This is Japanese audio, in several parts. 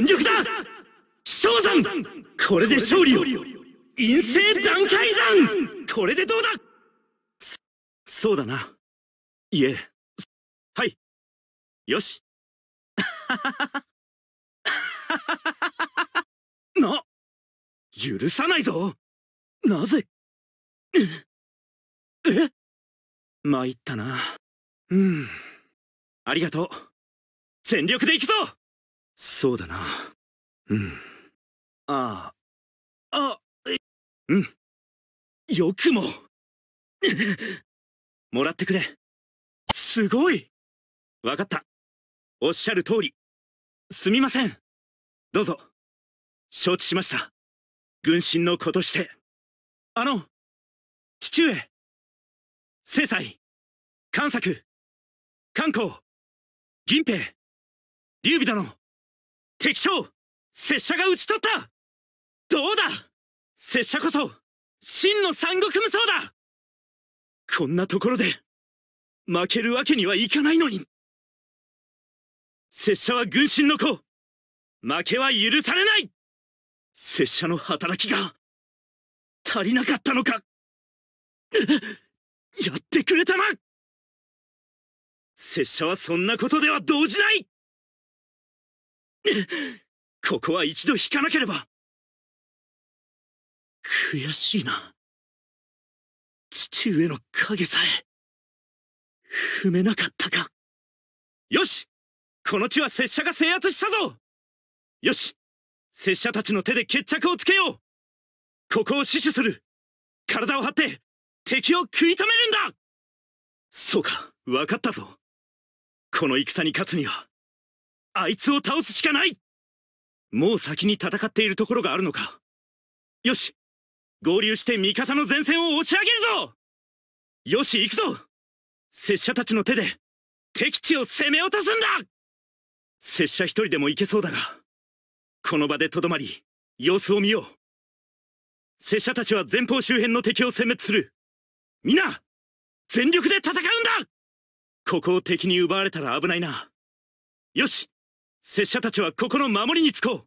全力だ昇山これで勝利を陰性段階山これでどうだそうだないえはいよし な許さないぞなぜええ参ったなうんありがとう全力で行くぞそうだな。うん。ああ。あ、うん。よくも。もらってくれ。すごいわかった。おっしゃる通り。すみません。どうぞ。承知しました。軍神の子として。あの、父上。正妻、関作、関公、銀平、劉備殿。敵将拙者が討ち取ったどうだ拙者こそ真の三国無双だこんなところで負けるわけにはいかないのに拙者は軍神の子負けは許されない拙者の働きが足りなかったのかやってくれたな拙者はそんなことでは動じないここは一度引かなければ悔しいな。父上の影さえ、踏めなかったか。よしこの地は拙者が制圧したぞよし拙者たちの手で決着をつけようここを死守する体を張って敵を食い止めるんだそうか、分かったぞ。この戦に勝つには、あいつを倒すしかないもう先に戦っているところがあるのか。よし合流して味方の前線を押し上げるぞよし行くぞ拙者たちの手で敵地を攻め落とすんだ拙者一人でも行けそうだが、この場でとどまり、様子を見よう。拙者たちは前方周辺の敵を殲滅する。皆、全力で戦うんだここを敵に奪われたら危ないな。よし拙者たちはここの守りにつこう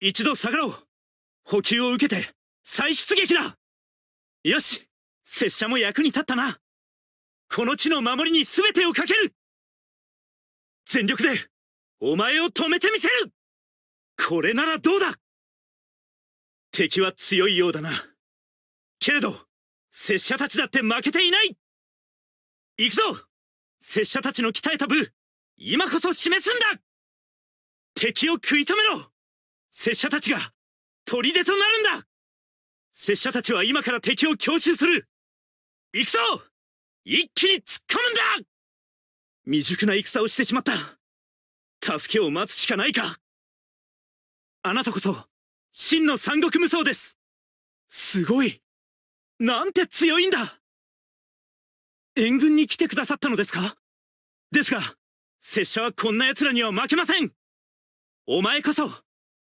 一度下がろう補給を受けて再出撃だよし拙者も役に立ったなこの地の守りに全てをかける全力でお前を止めてみせるこれならどうだ敵は強いようだなけれど拙者たちだって負けていない行くぞ拙者たちの鍛えた部今こそ示すんだ敵を食い止めろ拙者たちが砦となるんだ拙者たちは今から敵を強襲する行くぞ一気に突っ込むんだ未熟な戦をしてしまった助けを待つしかないかあなたこそ真の三国無双ですすごいなんて強いんだ援軍に来てくださったのですかですが拙者はこんな奴らには負けませんお前こそ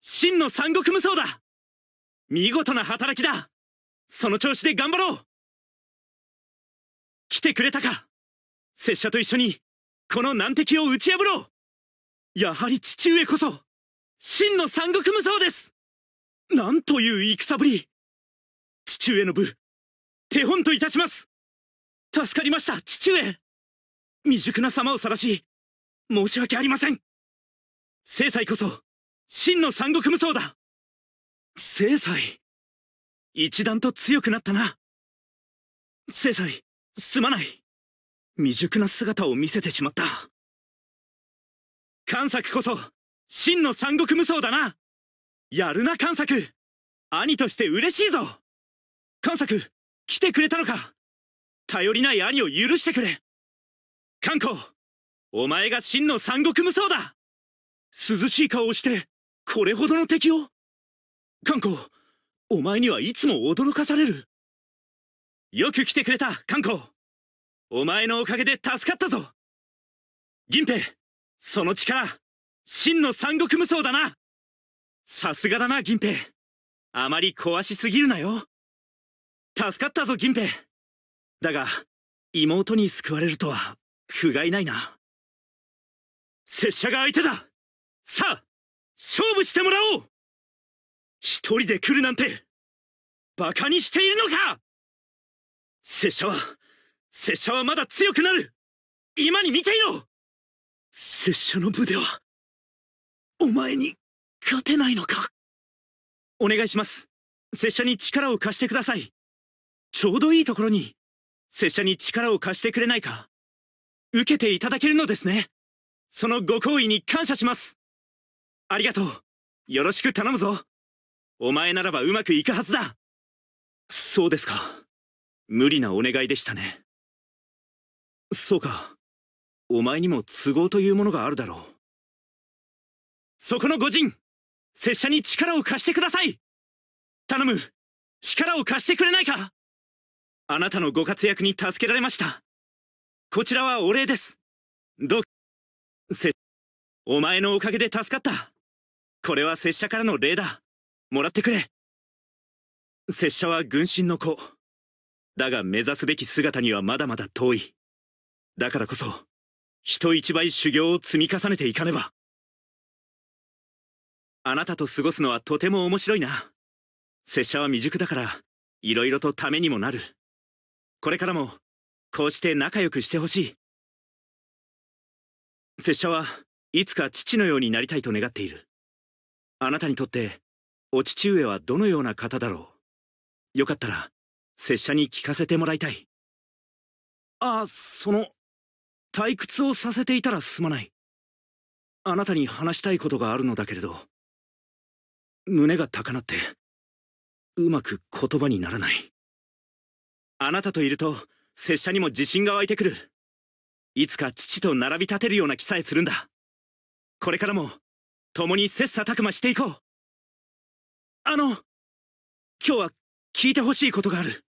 真の三国無双だ見事な働きだその調子で頑張ろう来てくれたか拙者と一緒にこの難敵を打ち破ろうやはり父上こそ真の三国無双ですなんという戦ぶり父上の部手本といたします助かりました父上未熟な様を晒し申し訳ありません制裁こそ真の三国無双だ聖祭一段と強くなったな聖祭すまない未熟な姿を見せてしまった関作こそ真の三国無双だなやるな関作兄として嬉しいぞ関作来てくれたのか頼りない兄を許してくれ関公お前が真の三国無双だ涼しい顔をしてこれほどの敵をカンコお前にはいつも驚かされるよく来てくれたカンコお前のおかげで助かったぞ銀平その力真の三国無双だなさすがだな銀平あまり壊しすぎるなよ助かったぞ銀平だが妹に救われるとは不甲斐ないな拙者が相手ださあ勝負してもらおう一人で来るなんて馬鹿にしているのか拙者は拙者はまだ強くなる今に見ていろ拙者の部ではお前に勝てないのかお願いします拙者に力を貸してくださいちょうどいいところに拙者に力を貸してくれないか受けていただけるのですねそのご厚意に感謝しますありがとうよろしく頼むぞお前ならばうまくいくはずだそうですか無理なお願いでしたねそうかお前にも都合というものがあるだろうそこの御人拙者に力を貸してください頼む力を貸してくれないかあなたのご活躍に助けられましたこちらはお礼ですどせお前のおかげで助かったこれは拙者からの礼だ。もらってくれ。拙者は軍神の子。だが目指すべき姿にはまだまだ遠い。だからこそ、人一倍修行を積み重ねていかねば。あなたと過ごすのはとても面白いな。拙者は未熟だから、色々とためにもなる。これからも、こうして仲良くしてほしい。拙者はいつか父のようになりたいと願っている。あなたにとってお父上はどのような方だろうよかったら拙者に聞かせてもらいたいあその退屈をさせていたらすまないあなたに話したいことがあるのだけれど胸が高鳴ってうまく言葉にならないあなたといると拙者にも自信が湧いてくるいつか父と並び立てるような気さえするんだこれからも共に切磋琢磨していこうあの今日は聞いてほしいことがある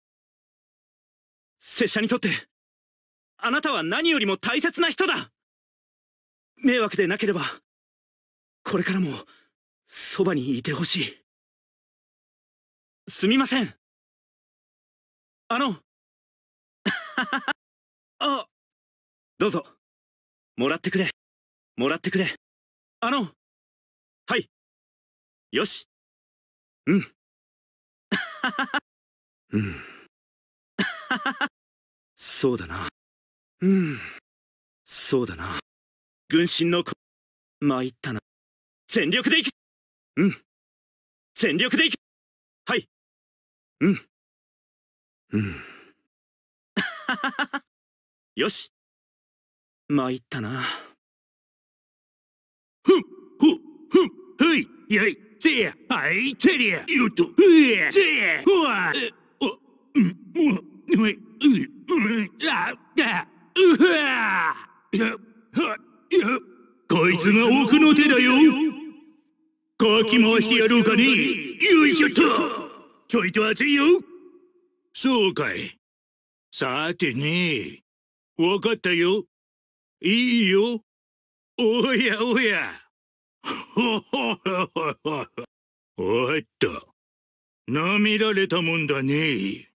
拙者にとってあなたは何よりも大切な人だ迷惑でなければこれからもそばにいてほしいすみませんあの あどうぞもらってくれもらってくれあのよしうんうんそうだなうんそうだな軍神のこ、参ったな全力でいくうん全力でいくはいうんうん よし参ったなふんふん、ふんはいやいて、あいてりゃ、ゆと、え、て、ほわ、え、お、うん、う、え、う、う、あ、だ、うはや、は、や、こいつが奥の手だよ。かき回してやろうかね。よいしょっと。ちょいと熱いよ。そうかい。さてね。わかったよ。いいよ。おやおや。おっと、なめられたもんだね。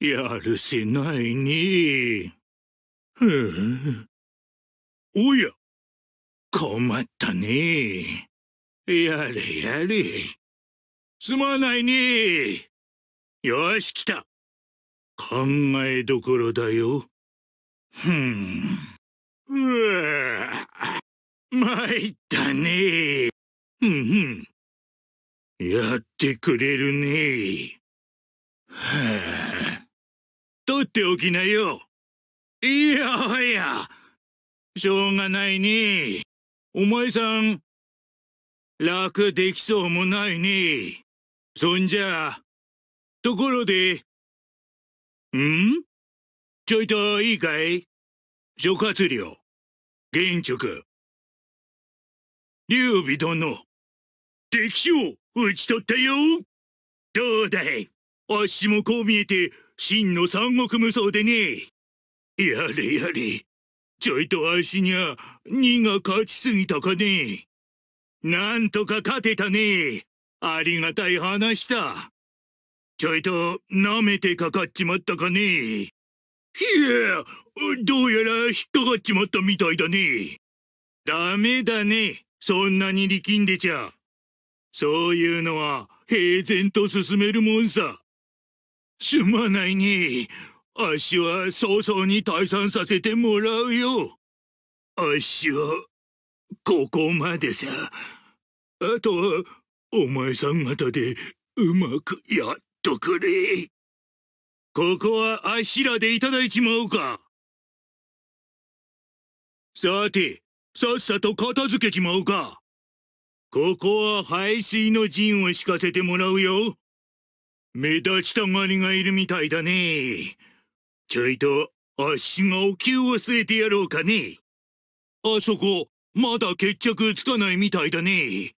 やるせないね。おや、困ったね。やれやれ。すまないね。よし、来た。考えどころだよ。ふん。うわ参ったねふんふん。やってくれるねはあ。取っておきなよ。いやはや。しょうがないねお前さん、楽できそうもないねそんじゃ、ところで、んちょいといいかい諸葛亮、現直。劉備殿敵将討ち取ったよどうだいあっしもこう見えて真の三国無双でねやれやれちょいとあっしにゃ荷が勝ちすぎたかねなんとか勝てたねありがたい話だちょいと舐めてかかっちまったかねいやどうやら引っかかっちまったみたいだねダメだねそんなに力んでちゃ。そういうのは平然と進めるもんさ。すまないね。あっしは早々に退散させてもらうよ。あっしは、ここまでさ。あとは、お前さん方でうまくやっとくれ。ここはあっしらでいただいちまおうか。さて、さっさと片付けちまうか。ここは排水の陣を敷かせてもらうよ。目立ちたがりがいるみたいだね。ちょいと、あっしがお灸を据えてやろうかね。あそこ、まだ決着つかないみたいだね。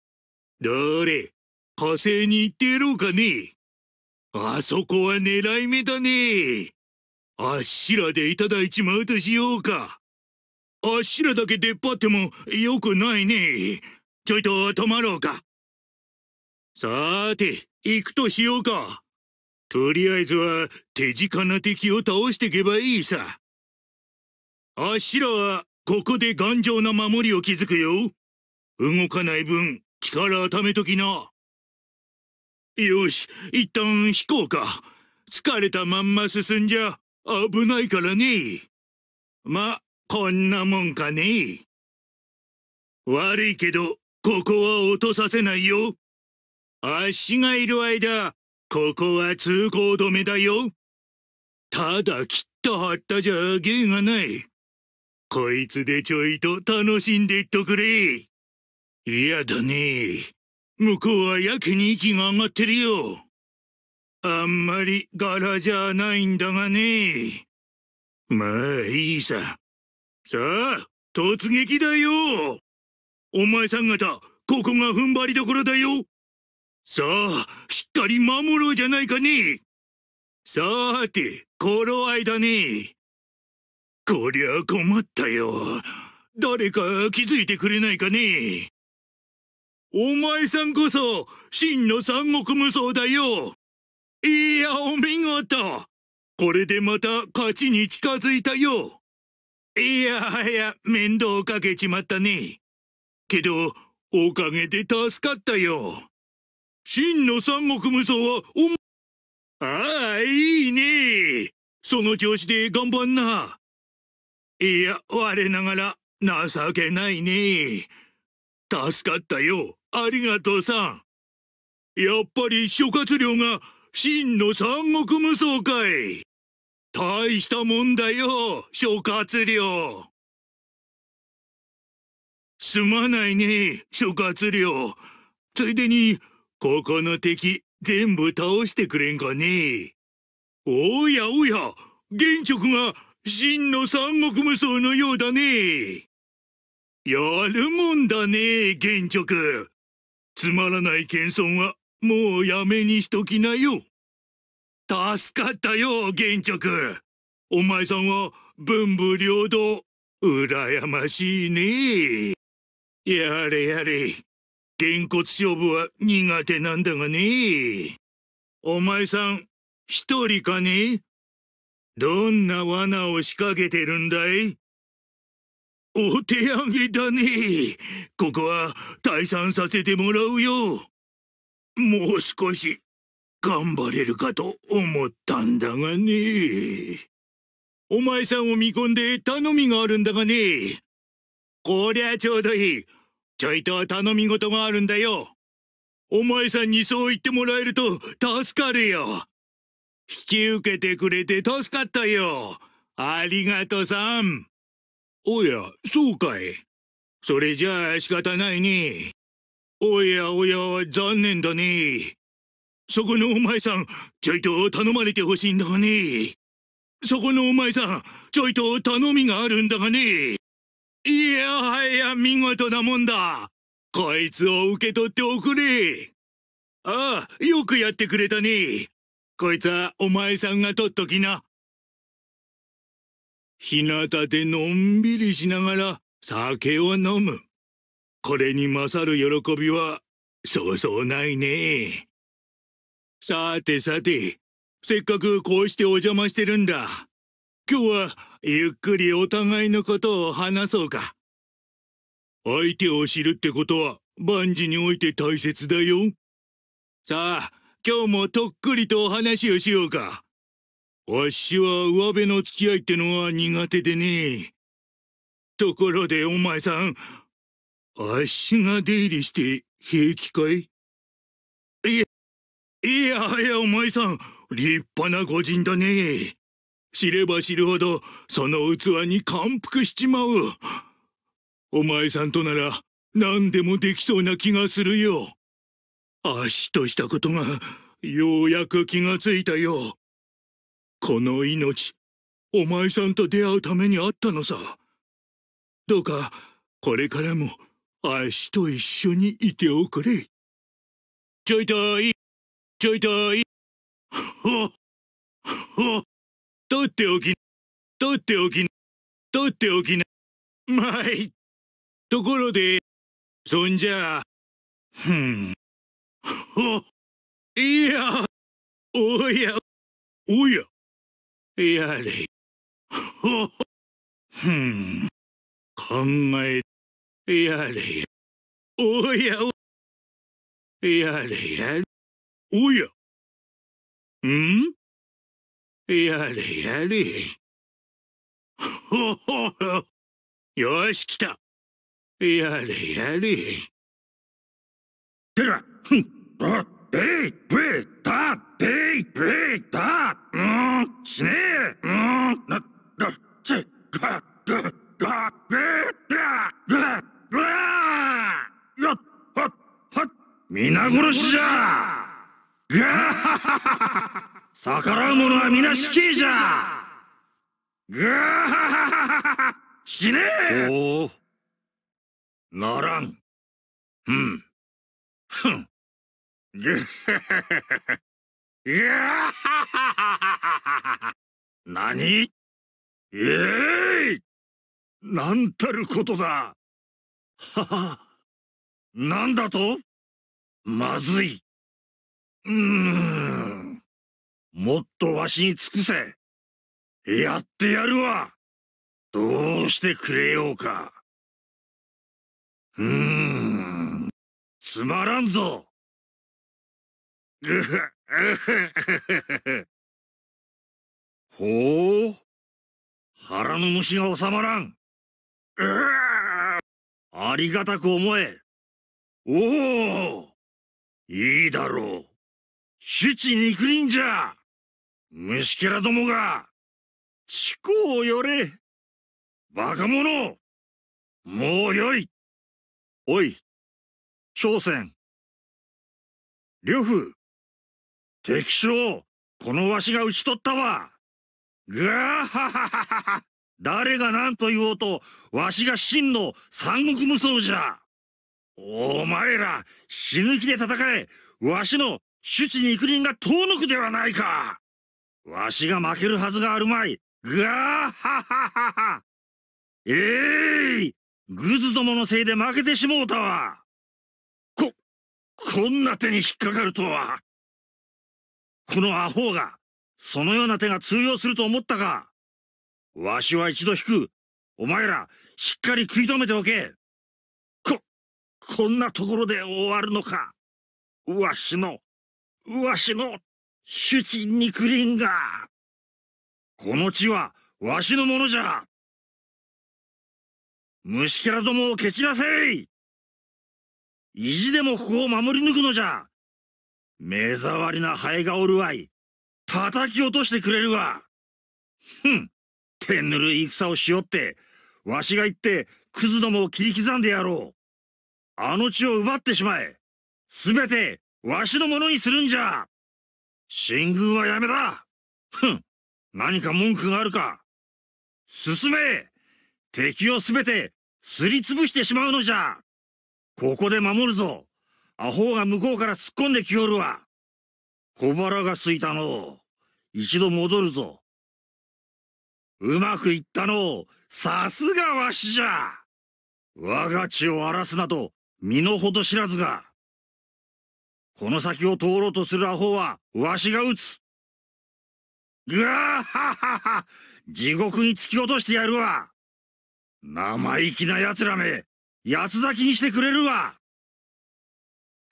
どれ、火星に行ってやろうかね。あそこは狙い目だね。あっしらでいただいちまうとしようか。あっしらだけ出っ張ってもよくないね。ちょいと止まろうか。さーて、行くとしようか。とりあえずは手近な敵を倒してけばいいさ。あっしらはここで頑丈な守りを築くよ。動かない分力貯めときな。よし、一旦引こうか。疲れたまんま進んじゃ危ないからね。ま、こんなもんかね悪いけど、ここは落とさせないよ。あっしがいる間、ここは通行止めだよ。ただ切ったはったじゃ芸がない。こいつでちょいと楽しんでいっとくれ。嫌だね。向こうはやけに息が上がってるよ。あんまり柄じゃないんだがね。まあいいさ。さあ、突撃だよお前さん方、ここが踏ん張りどころだよさあ、しっかり守ろうじゃないかねさて、頃合いだねこりゃ困ったよ。誰か気づいてくれないかねお前さんこそ、真の三国無双だよいや、お見事これでまた勝ちに近づいたよいやはや面倒かけちまったね。けど、おかげで助かったよ。真の三国無双はお、ああ、いいね。その調子で頑張んな。いや、我ながら情けないね。助かったよ。ありがとうさん。やっぱり諸葛亮が真の三国無双かい。大したもんだよ、諸葛亮。すまないね、諸葛亮。ついでに、ここの敵、全部倒してくれんかね。おやおや、現職が、真の三国無双のようだね。やるもんだね、現職。つまらない謙遜は、もうやめにしときなよ。助かったよ、玄直。お前さんは文武両道、羨ましいね。やれやれ、げんこつ勝負は苦手なんだがね。お前さん、一人かねどんな罠を仕掛けてるんだいお手上げだね。ここは退散させてもらうよ。もう少し頑張れるかと思ったんだがね。お前さんを見込んで頼みがあるんだがね。こりゃちょうどいい。ちょいと頼み事があるんだよ。お前さんにそう言ってもらえると助かるよ。引き受けてくれて助かったよ。ありがとうさん。おや、そうかい。それじゃあ仕方ないね。おやおや、残念だね。そこのお前さん、ちょいと頼まれてほしいんだがね。そこのお前さん、ちょいと頼みがあるんだがね。いやはや見事なもんだ。こいつを受け取っておくれ。ああ、よくやってくれたね。こいつはお前さんが取っときな。日向でのんびりしながら酒を飲む。これに勝る喜びは、そうそうないね。さてさて、せっかくこうしてお邪魔してるんだ。今日はゆっくりお互いのことを話そうか。相手を知るってことは万事において大切だよ。さあ、今日もとっくりとお話をしようか。わしは上辺の付き合いってのは苦手でね。ところでお前さん、あっしが出入りして平気かいいやはやお前さん立派な御人だね知れば知るほどその器に感服しちまうお前さんとなら何でもできそうな気がするよ足としたことがようやく気がついたよこの命お前さんと出会うためにあったのさどうかこれからも足と一緒にいておくれちょいといいちょいとい。ほっ、ほっ、取っておき、取っておき、取っておきな。まい。ところで、そんじゃ、ふん。ほっ、いや、おや、おや、やれ。ほっ、ふん。考え、やれや。おやお、やれやれ。おや。んやれやれ。ほほほ。よし、来た。やれやれ。てら、ふん、あ、べい、べい、た、べい、べい、た、うん、しねえ、うん、な、だ、ち、か、が、が、べい、だ、が、が、よっ、は、は、皆殺しじゃ 逆らう者は皆死刑じゃぐはははは死ねえおならんうんふんぐはははは何えいなんたることだははなんだとまずいうーん。もっとわしに尽くせ。やってやるわ。どうしてくれようか。うーん。つまらんぞ。うふ、うふ、ほう。腹の虫が収まらん。ありがたく思え。おおいいだろう。主治肉林じゃ虫けらどもが地をよれバカ者もうよいおい朝鮮呂布敵将このわしが討ち取ったわガはハハハハ誰が何と言おうとわしが真の三国無双じゃお前ら死ぬ気で戦えわしの主治肉林が遠のくではないかわしが負けるはずがあるまいガーハハハハえい、ー、グズどものせいで負けてしもうたわこ、こんな手に引っかかるとはこのアホが、そのような手が通用すると思ったかわしは一度引く。お前ら、しっかり食い止めておけ。こ、こんなところで終わるのか。わしのわしの主治肉林が。この地はわしのものじゃ。虫ャラどもを蹴散らせい意地でもここを守り抜くのじゃ目障りなハエがおるわい叩き落としてくれるわふん手ぬるい戦をしよってわしが行ってクズどもを切り刻んでやろうあの地を奪ってしまえすべてわしのものにするんじゃ進軍はやめだふん何か文句があるか進め敵をすべてすりつぶしてしまうのじゃここで守るぞアホが向こうから突っ込んできよるわ小腹が空いたの一度戻るぞうまくいったのさすがわしじゃ我が血を荒らすなど身の程知らずがこの先を通ろうとするアホは、わしが撃つぐらーははは地獄に突き落としてやるわ生意気な奴らめ、八つ咲きにしてくれるわ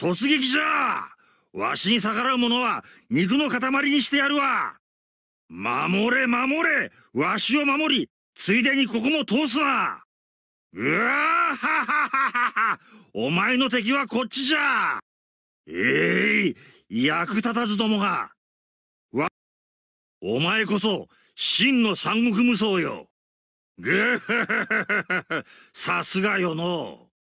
突撃じゃわしに逆らう者は肉の塊にしてやるわ守れ守れわしを守り、ついでにここも通すなうわーははははお前の敵はこっちじゃええー、役立たずどもがわ、お前こそ、真の三国無双よぐっ さすがよの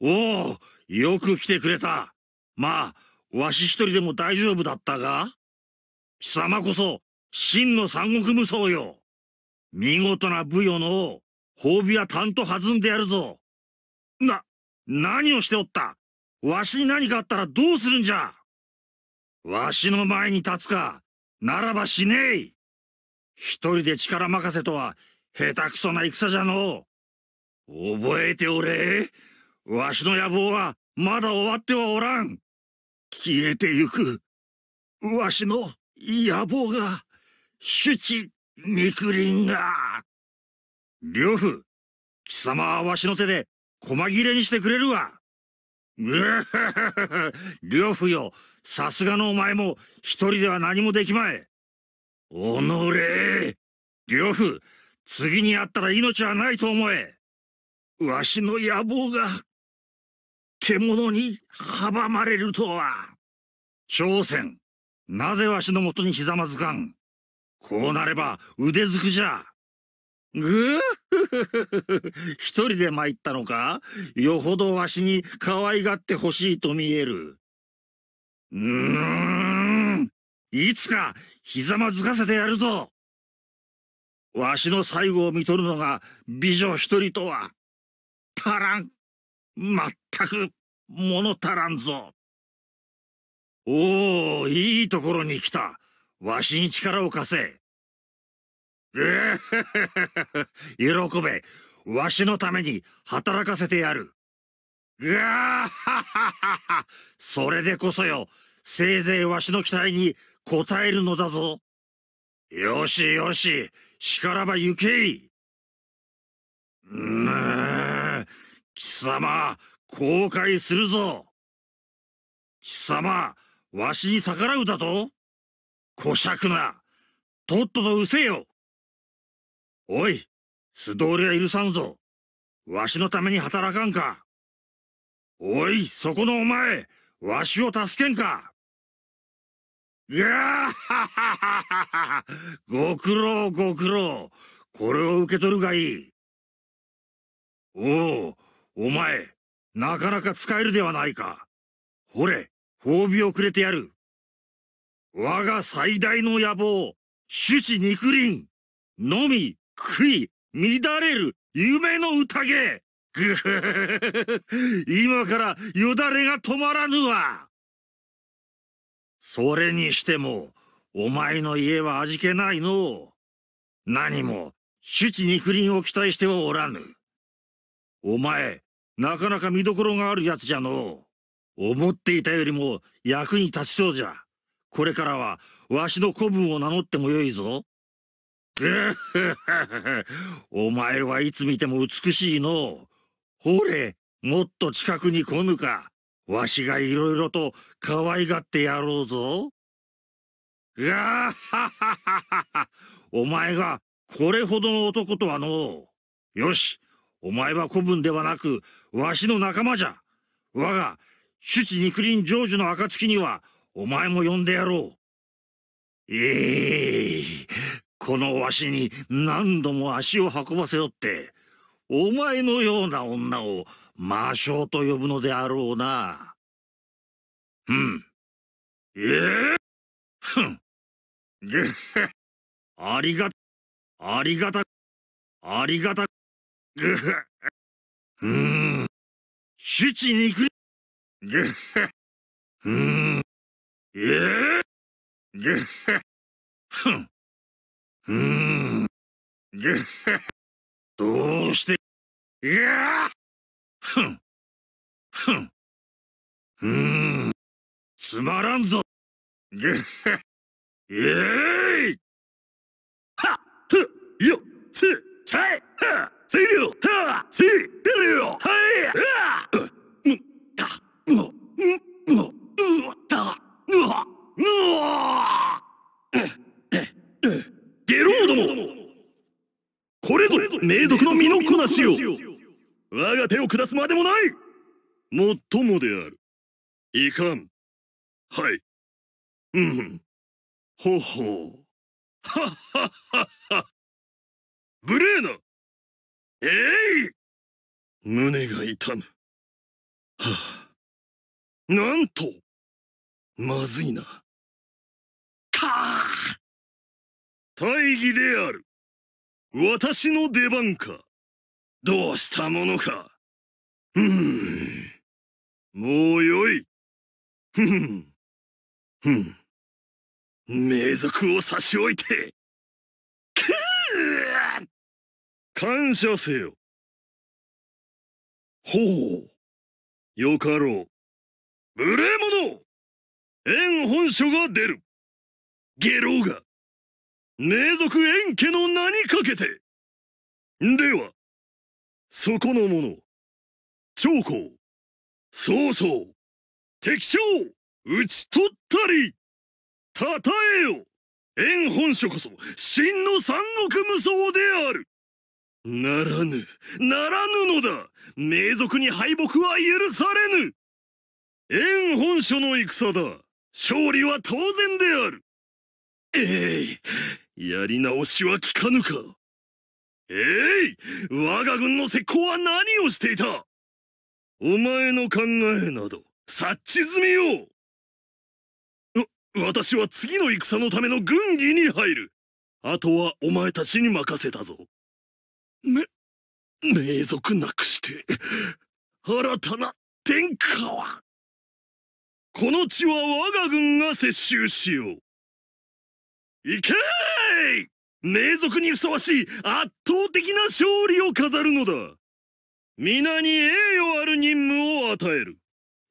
おお、よく来てくれた。まあ、わし一人でも大丈夫だったが貴様こそ、真の三国無双よ見事な武よの、褒美はたんと弾んでやるぞな、何をしておったわしに何かあったらどうするんじゃわしの前に立つか、ならばしねえ一人で力任せとは、下手くそな戦じゃのう。覚えておれわしの野望は、まだ終わってはおらん消えてゆく。わしの野望が、主治、肉林が。両夫、貴様はわしの手で、細切れにしてくれるわ。呂布よ、さすがのお前も一人では何もできまい。おのれ呂布、次に会ったら命はないと思え。わしの野望が、獣に阻まれるとは。朝鮮、なぜわしのもとにひざまずかん。こうなれば腕づくじゃ。ぐー 一人で参ったのかよほどわしに可愛がってほしいと見える。うーん。いつか、ひざまずかせてやるぞ。わしの最後を見とるのが美女一人とは、足らん。まったく、物足らんぞ。おお、いいところに来た。わしに力を貸せ。はえは、喜べ。わしのために働かせてやる。うわはははそれでこそよ、せいぜいわしの期待に応えるのだぞ。よしよし、しからば行けい。うん貴様、後悔するぞ。貴様、わしに逆らうだと小しな。とっととうせよ。おい、素通りは許さんぞ。わしのために働かんか。おい、そこのお前、わしを助けんか。いやーはははご苦労ご苦労。これを受け取るがいい。おお、お前、なかなか使えるではないか。ほれ、褒美をくれてやる。我が最大の野望、種子肉林、のみ悔い、乱れる、夢の宴今からよだれが止まらぬわそれにしても、お前の家は味気ないの何も、主治肉林を期待してはおらぬ。お前、なかなか見どころがあるやつじゃの思っていたよりも役に立ちそうじゃ。これからは、わしの子分を名乗ってもよいぞ。お前はいつ見ても美しいのほれもっと近くに来ぬかわしがいろいろと可愛がってやろうぞがは お前がこれほどの男とはのよしお前は子分ではなくわしの仲間じゃ我が主治肉林成就の暁にはお前も呼んでやろうええーこのわしに何度も足を運ばせよって、お前のような女を魔性と呼ぶのであろうな。うん。ええふん。げへ。ありが、ありがた、ありがた、ぐへ。ふーん。七肉、げへ。ふん。ええー、っへ。ふん。うーん。ゅっどうして、いやふん。ふん。うーん。つまらんぞ。ゅっええーでもないもっともである。いかん。はい。うん。ほほう。はっはっはっは。無礼な。えい胸が痛む。はあ、なんとまずいな。かあ大義である。私の出番か。どうしたものか。ふもうよい。ふん。ふん。名族を差し置いて。くぅ感謝せよ。ほう。よかろう。無礼者縁本書が出る。下郎が、名族縁家の名にかけて。では、そこの者。長江曹操敵将討ち取ったりたたえよ円本書こそ真の三国無双であるならぬならぬのだ名族に敗北は許されぬ円本書の戦だ勝利は当然であるええやり直しは効かぬかえい、我が軍の石膏は何をしていたお前の考えなど察知済みよ私は次の戦のための軍議に入るあとはお前たちに任せたぞめ名族なくして新たな天下はこの地は我が軍が接収しよう行けー名族にふさわしい圧倒的な勝利を飾るのだ皆に栄誉ある任務を与える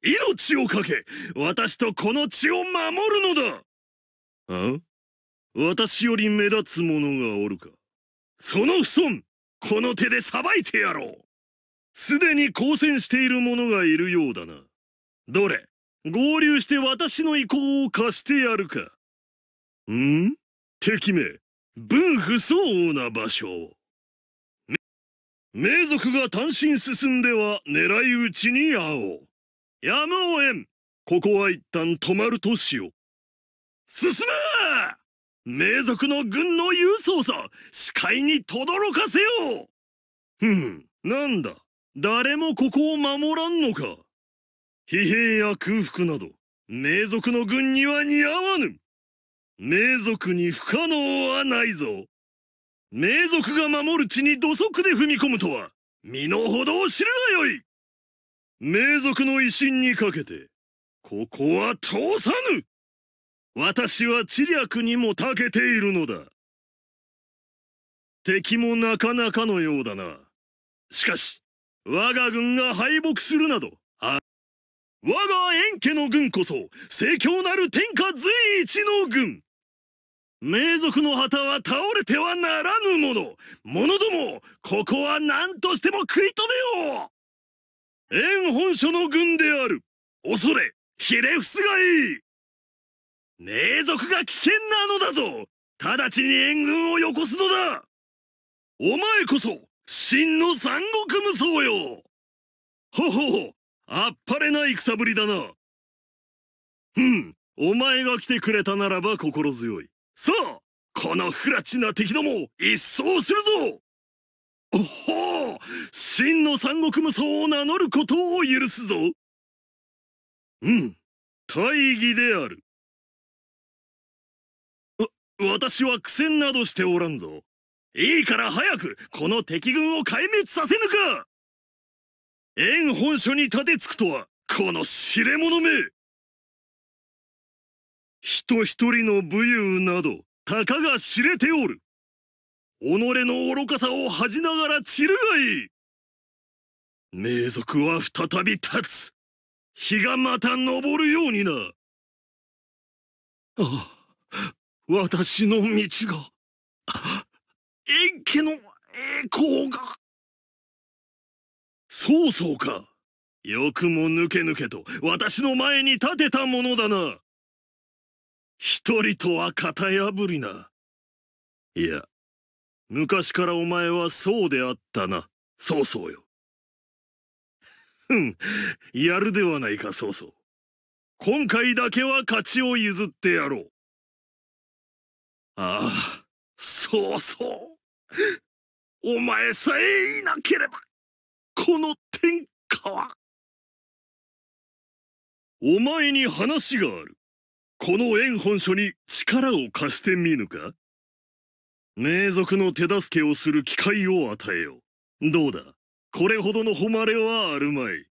命を懸け私とこの地を守るのだあ私より目立つ者がおるかその不損この手でさばいてやろうすでに交戦している者がいるようだなどれ合流して私の意向を貸してやるかん敵名分不相応な場所を名族が単身進んでは狙い撃ちに会おう。やむを得ん。ここは一旦止まるとしよう。進め名族の軍の勇壮さ、視界に轟かせようふん、なんだ。誰もここを守らんのか。疲弊や空腹など、名族の軍には似合わぬ。名族に不可能はないぞ。名族が守る地に土足で踏み込むとは、身の程を知るがよい名族の威信にかけて、ここは通さぬ私は知略にも長けているのだ。敵もなかなかのようだな。しかし、我が軍が敗北するなど、あ我が円家の軍こそ、盛況なる天下随一の軍名族の旗は倒れてはならぬもの者どもここは何としても食い止めよう縁本所の軍である恐れひれ伏すがいい名族が危険なのだぞ直ちに援軍をよこすのだお前こそ真の三国無双よほほほあっぱれな戦ぶりだなふんお前が来てくれたならば心強いさあこの不埒な敵ども一掃するぞおほう真の三国無双を名乗ることを許すぞうん大義であるわ私は苦戦などしておらんぞいいから早くこの敵軍を壊滅させぬか縁本所に立てつくとはこの知れ者め人一人の武勇などたかが知れておる己の愚かさを恥じながら散るがいい名族は再び立つ日がまた昇るようになああ私の道が円家の栄光がそうそうかよくも抜け抜けと私の前に立てたものだな一人とは型破りな。いや、昔からお前はそうであったな。そうそうよ。ふん、やるではないか、そうそう。今回だけは勝ちを譲ってやろう。ああ、そうそう。お前さえいなければ、この天下は。お前に話がある。この縁本書に力を貸してみぬか名族の手助けをする機会を与えよう。どうだこれほどの誉れはあるまい。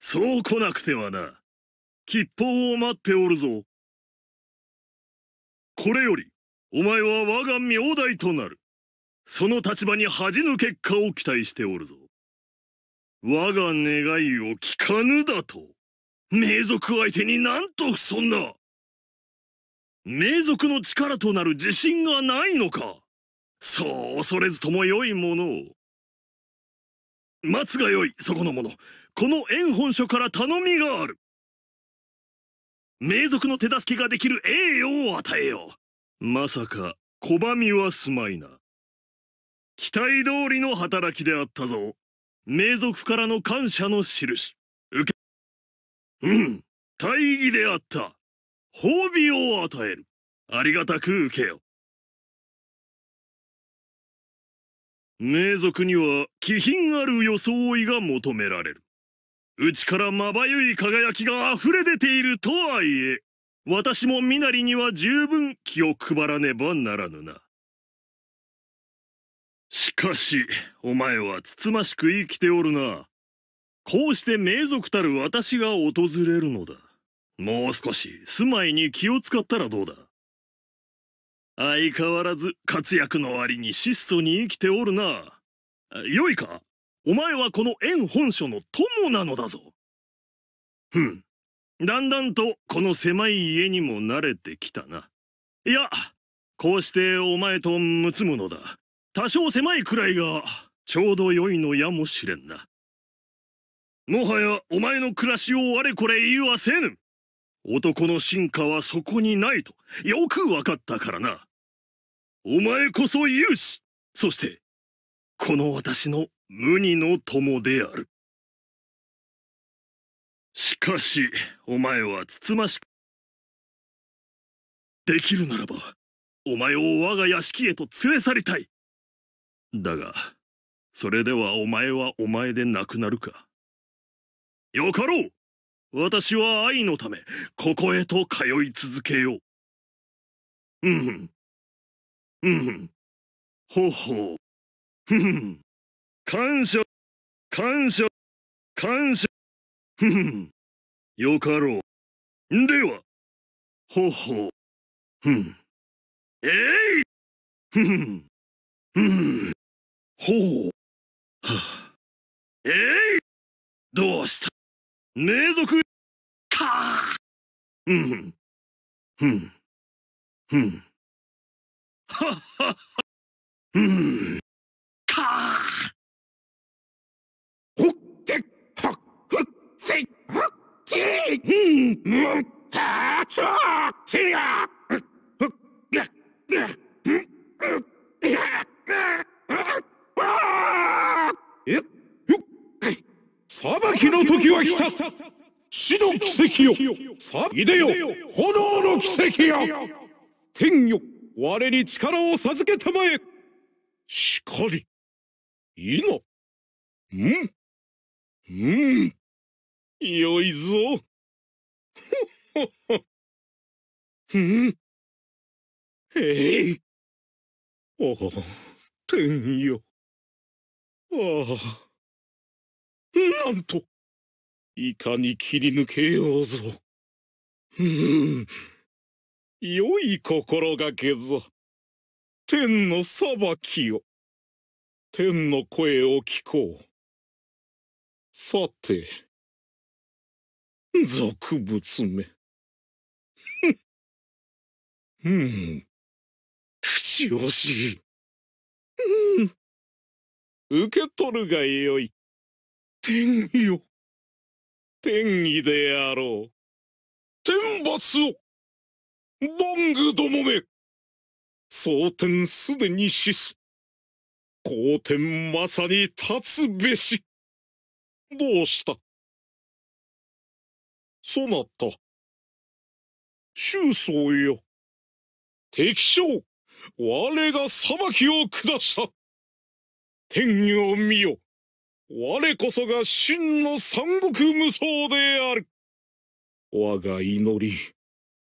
そう来なくてはな。吉報を待っておるぞ。これより、お前は我が名代となる。その立場に恥じぬ結果を期待しておるぞ。我が願いを聞かぬだと。名族相手になんとそんな名族の力となる自信がないのかそう恐れずともよいものを松がよいそこの者この円本書から頼みがある名族の手助けができる栄誉を与えようまさか拒みはすまいな期待通りの働きであったぞ名族からの感謝の印受けうん、大義であった。褒美を与える。ありがたく受けよ。名族には気品ある装いが求められる。内からまばゆい輝きが溢れ出ているとはいえ、私も身なりには十分気を配らねばならぬな。しかし、お前はつつましく生きておるな。こうして名族たる私が訪れるのだ。もう少し住まいに気を使ったらどうだ相変わらず活躍の割に質素に生きておるな。よいかお前はこの縁本書の友なのだぞ。ふん。だんだんとこの狭い家にも慣れてきたな。いや、こうしてお前とむつむのだ。多少狭いくらいがちょうど良いのやもしれんな。もはやお前の暮らしをあれこれ言わせぬ男の進化はそこにないとよく分かったからなお前こそ勇士そしてこの私の無二の友であるしかしお前はつつましくできるならばお前を我が屋敷へと連れ去りたいだがそれではお前はお前でなくなるかよかろう私は愛のため、ここへと通い続けよう。うん。うん。ふんほうほう。ふん。感謝、感謝、感謝。ふん。よかろう。では。ほうほう。ふん。えいふん。ふん。ほう。はあ、えいどうした名族かうん。うん。うん。はっん。かほってはっふっせいはっせいうん。むったちょちがふっふっがが裁きの時は来た死の奇跡よいでよ炎の奇跡よ天よ我に力を授けたまえしかりいいのうんうんよいぞふっふっふんえいお天よああなんといかに切り抜けようぞ。うん。良い心がけぞ。天の裁きよ。天の声を聞こう。さて。俗物め。ふん。口惜しい。うん。受け取るがよい。天義よ。天義であろう。天罰を。ボングどもめ。蒼天すでに死す。皇天まさに立つべし。どうしたそなた。周宗よ。敵将、我が裁きを下した。天を見よ。我こそが真の三国無双である。我が祈り、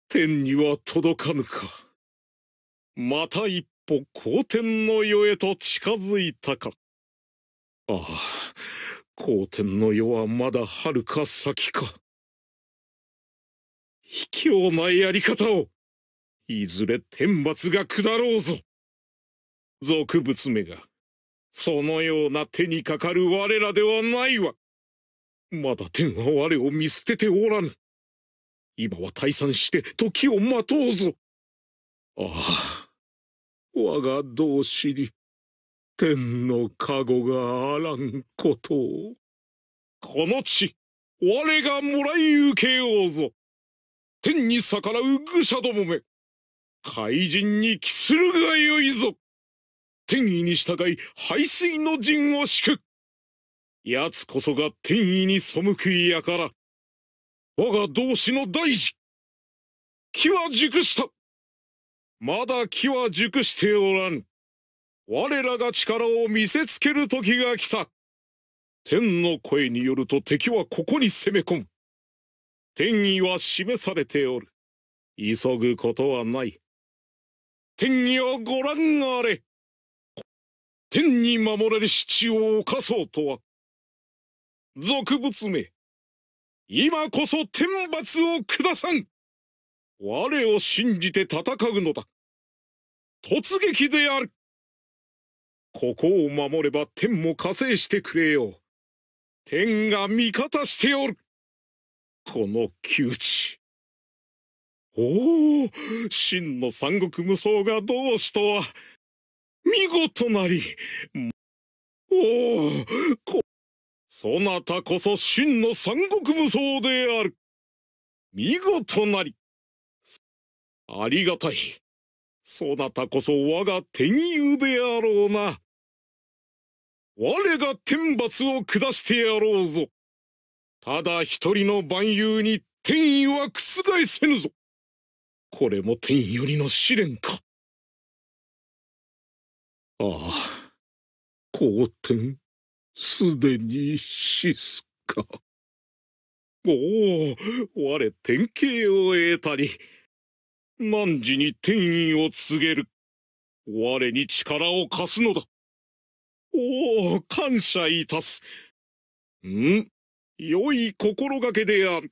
天には届かぬか。また一歩皇天の世へと近づいたか。ああ、皇天の世はまだ遥か先か。卑怯なやり方を、いずれ天罰が下ろうぞ。俗物めが。そのような手にかかる我らではないわ。まだ天は我を見捨てておらぬ。今は退散して時を待とうぞ。ああ、我が同志に、天の加護があらんことを。この地、我がもらい受けようぞ。天に逆らう愚者どもめ、怪人に帰するがよいぞ。天意に従い背水の陣を敷く奴こそが天意に背くやから我が同志の大事気は熟したまだ気は熟しておらん我らが力を見せつける時が来た天の声によると敵はここに攻め込む天意は示されておる急ぐことはない天意をご覧あれ天に守られし地を犯そうとは。俗物め、今こそ天罰を下さん我を信じて戦うのだ。突撃であるここを守れば天も加勢してくれよう。天が味方しておるこの窮地。おお真の三国無双が同志とは見事なり。おお、こ、そなたこそ真の三国無双である。見事なり。ありがたい。そなたこそ我が天佑であろうな。我が天罰を下してやろうぞ。ただ一人の万有に天意は覆せぬぞ。これも天よりの試練か。ああ、好天、すでに死すか。おお、我天形を得たり、汝に天意を告げる。我に力を貸すのだ。おお、感謝いたす。ん良い心がけである。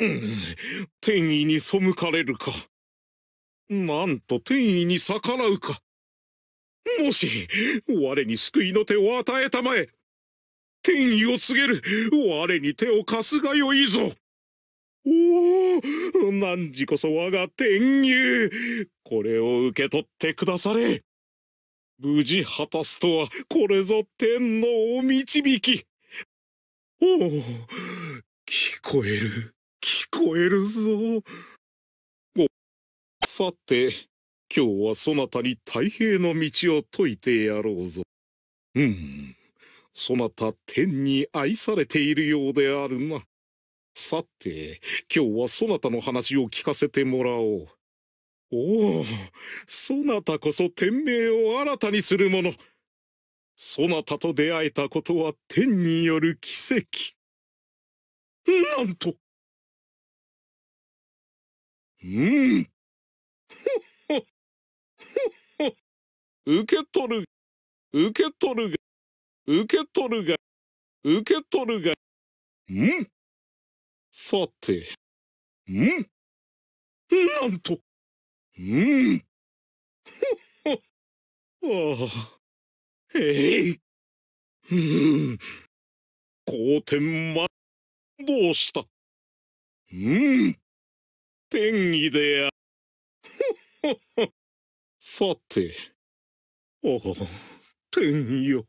うん、天意に背かれるか。なんと天意に逆らうか。もし、我に救いの手を与えたまえ、天意を告げる、我に手を貸すがよいぞ。おお、何時こそ我が天佑、これを受け取ってくだされ。無事果たすとは、これぞ天のお導き。おお、聞こえる、聞こえるぞ。お、さて。今日はそなたに太平の道を説いてやろうぞ。うん、そなた天に愛されているようであるな。さて、今日はそなたの話を聞かせてもらおう。おお、そなたこそ天命を新たにする者。そなたと出会えたことは天による奇跡。なんとうん。受け取る受け取るが受け取るが受け取るがんさてんなんとんほっほああえいうん皇天はどうしたうん天意でやほっほっほさて、ああ、天よ。